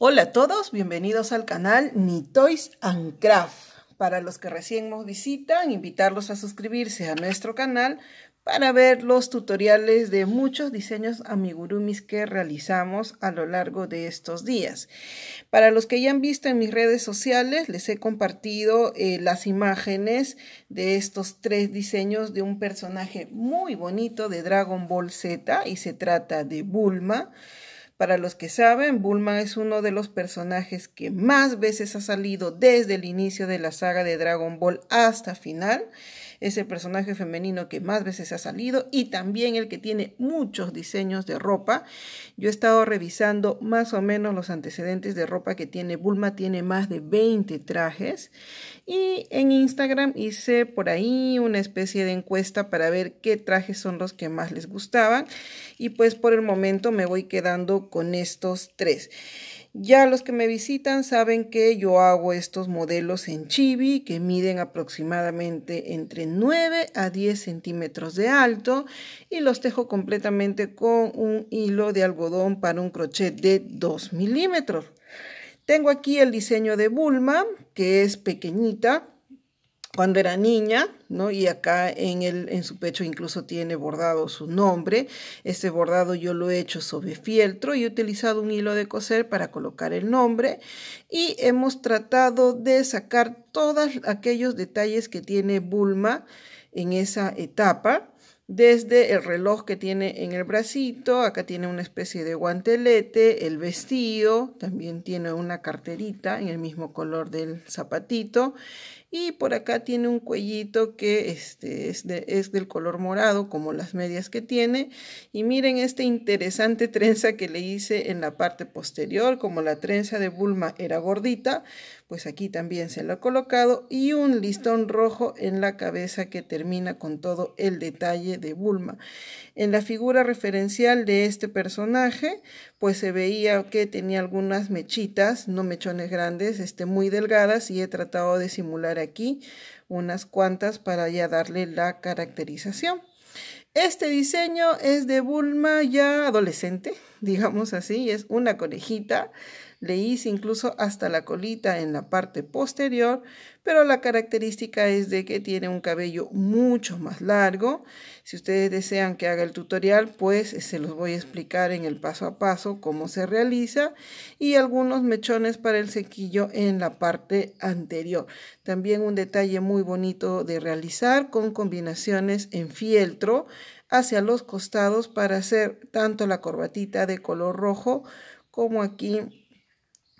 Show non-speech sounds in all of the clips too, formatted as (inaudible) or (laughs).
Hola a todos, bienvenidos al canal Ni Toys and Craft. Para los que recién nos visitan, invitarlos a suscribirse a nuestro canal para ver los tutoriales de muchos diseños amigurumis que realizamos a lo largo de estos días. Para los que ya han visto en mis redes sociales, les he compartido eh, las imágenes de estos tres diseños de un personaje muy bonito de Dragon Ball Z y se trata de Bulma. Para los que saben, Bulma es uno de los personajes que más veces ha salido desde el inicio de la saga de Dragon Ball hasta final es el personaje femenino que más veces ha salido y también el que tiene muchos diseños de ropa. Yo he estado revisando más o menos los antecedentes de ropa que tiene Bulma, tiene más de 20 trajes y en Instagram hice por ahí una especie de encuesta para ver qué trajes son los que más les gustaban y pues por el momento me voy quedando con estos tres. Ya los que me visitan saben que yo hago estos modelos en chibi que miden aproximadamente entre 9 a 10 centímetros de alto y los tejo completamente con un hilo de algodón para un crochet de 2 milímetros. Tengo aquí el diseño de Bulma, que es pequeñita, cuando era niña, ¿no? Y acá en, el, en su pecho incluso tiene bordado su nombre. Este bordado yo lo he hecho sobre fieltro y he utilizado un hilo de coser para colocar el nombre. Y hemos tratado de sacar todos aquellos detalles que tiene Bulma en esa etapa desde el reloj que tiene en el bracito, acá tiene una especie de guantelete, el vestido, también tiene una carterita en el mismo color del zapatito y por acá tiene un cuellito que este es, del color morado como las medias que tiene y miren esta interesante (laughs) trenza que le hice en la parte posterior, como la trenza de Bulma era gordita, pues aquí también se lo he colocado y un listón rojo en la cabeza que termina con todo el detalle de Bulma. En la figura referencial de este personaje, pues se veía que tenía algunas mechitas, no mechones grandes, este, muy delgadas y he tratado de simular aquí unas cuantas para ya darle la caracterización. Este diseño es de Bulma ya adolescente, digamos así, es una conejita. Le hice incluso hasta la colita en la parte posterior, pero la característica es de que tiene un cabello mucho más largo. Si ustedes desean que haga el tutorial, pues eh, se los voy a explicar en el paso a paso cómo se realiza y algunos mechones para el sequillo en la parte anterior. También un detalle muy bonito de realizar con combinaciones en fieltro hacia los costados para hacer tanto la corbatita de color rojo como aquí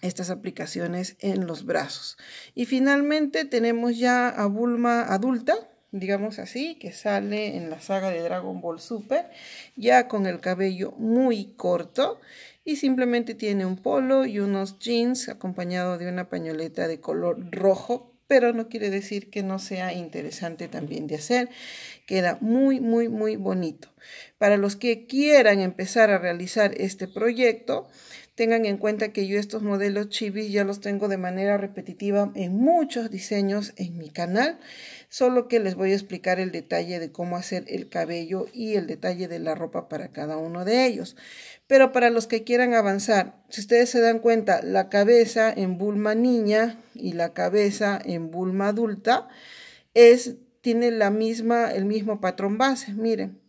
estas aplicaciones en los brazos. Y finalmente tenemos ya a Bulma adulta, digamos así, que sale en la saga de Dragon Ball Super, ya con el cabello muy corto y simplemente tiene un polo y unos jeans acompañado de una pañoleta de color rojo pero no quiere decir que no sea interesante también de hacer. Queda muy, muy, muy bonito. Para los que quieran empezar a realizar este proyecto, Tengan en cuenta que yo estos modelos chivis ya los tengo de manera repetitiva en muchos diseños en mi canal, solo que les voy a explicar el detalle de cómo hacer el cabello y el detalle de la ropa para cada uno de ellos. Pero para los que quieran avanzar, si ustedes se dan cuenta, la cabeza en Bulma niña y la cabeza en Bulma adulta es tiene la misma el mismo patrón base, miren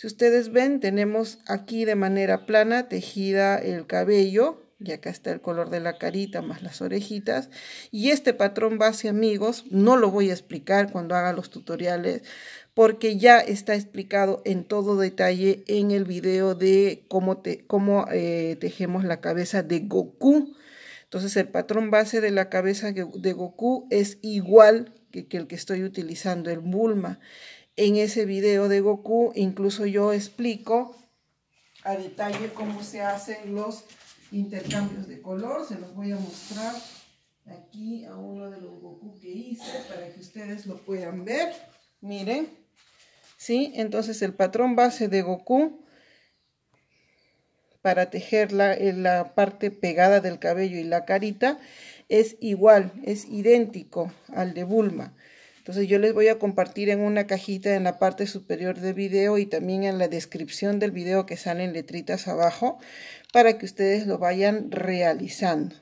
si ustedes ven, tenemos aquí de manera plana tejida el cabello, y acá está el color de la carita más las orejitas. Y este patrón base, amigos, no lo voy a explicar cuando haga los tutoriales, porque ya está explicado en todo detalle en el video de cómo, te, cómo eh, tejemos la cabeza de Goku. Entonces el patrón base de la cabeza de Goku es igual que el que estoy utilizando, el Bulma. En ese video de Goku incluso yo explico a detalle cómo se hacen los intercambios de color. Se los voy a mostrar aquí a uno de los Goku que hice para que ustedes lo puedan ver. Miren, ¿sí? Entonces el patrón base de Goku para tejer la, eh, la parte pegada del cabello y la carita es igual, es idéntico al de Bulma. Entonces yo les voy a compartir en una cajita en la parte superior del video y también en la descripción del video que salen letritas abajo para que ustedes lo vayan realizando.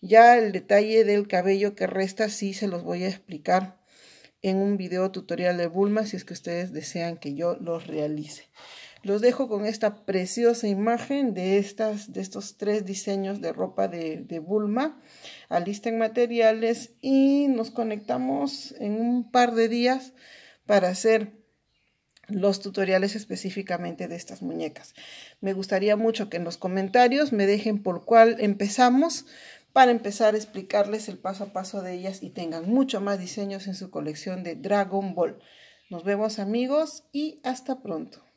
Ya el detalle del cabello que resta sí se los voy a explicar en un video tutorial de Bulma si es que ustedes desean que yo los realice. Los dejo con esta preciosa imagen de, estas, de estos tres diseños de ropa de, de Bulma. Alisten materiales y nos conectamos en un par de días para hacer los tutoriales específicamente de estas muñecas. Me gustaría mucho que en los comentarios me dejen por cuál empezamos para empezar a explicarles el paso a paso de ellas y tengan mucho más diseños en su colección de Dragon Ball. Nos vemos amigos y hasta pronto.